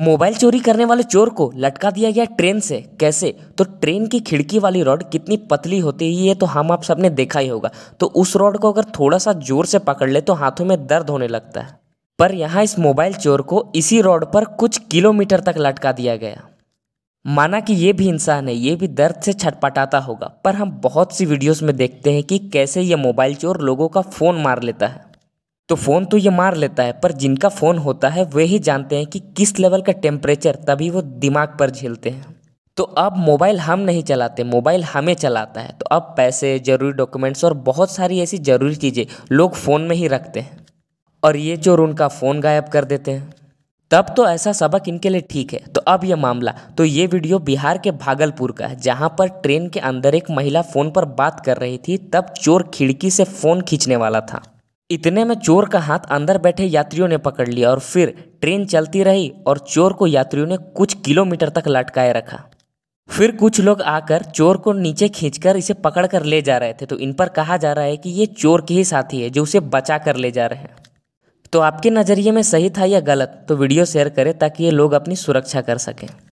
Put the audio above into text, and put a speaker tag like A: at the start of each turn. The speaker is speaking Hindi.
A: मोबाइल चोरी करने वाले चोर को लटका दिया गया ट्रेन से कैसे तो ट्रेन की खिड़की वाली रॉड कितनी पतली होती है ये तो हम आप सबने देखा ही होगा तो उस रॉड को अगर थोड़ा सा जोर से पकड़ ले तो हाथों में दर्द होने लगता है पर यहाँ इस मोबाइल चोर को इसी रॉड पर कुछ किलोमीटर तक लटका दिया गया माना कि ये भी इंसान है ये भी दर्द से छटपटाता होगा पर हम बहुत सी वीडियोस में देखते हैं कि कैसे ये मोबाइल चोर लोगों का फ़ोन मार लेता है तो फ़ोन तो ये मार लेता है पर जिनका फ़ोन होता है वे ही जानते हैं कि किस लेवल का टेम्परेचर तभी वो दिमाग पर झेलते हैं तो अब मोबाइल हम नहीं चलाते मोबाइल हमें चलाता है तो अब पैसे ज़रूरी डॉक्यूमेंट्स और बहुत सारी ऐसी ज़रूरी चीज़ें लोग फ़ोन में ही रखते हैं और ये चोर उनका फ़ोन गायब कर देते हैं तब तो ऐसा सबक इनके लिए ठीक है तो अब यह मामला तो ये वीडियो बिहार के भागलपुर का है जहाँ पर ट्रेन के अंदर एक महिला फ़ोन पर बात कर रही थी तब चोर खिड़की से फ़ोन खींचने वाला था इतने में चोर का हाथ अंदर बैठे यात्रियों ने पकड़ लिया और फिर ट्रेन चलती रही और चोर को यात्रियों ने कुछ किलोमीटर तक लटकाए रखा फिर कुछ लोग आकर चोर को नीचे खींचकर इसे पकड़ कर ले जा रहे थे तो इन पर कहा जा रहा है कि ये चोर के ही साथी है जो उसे बचा कर ले जा रहे हैं तो आपके नज़रिए में सही था या गलत तो वीडियो शेयर करें ताकि ये लोग अपनी सुरक्षा कर सकें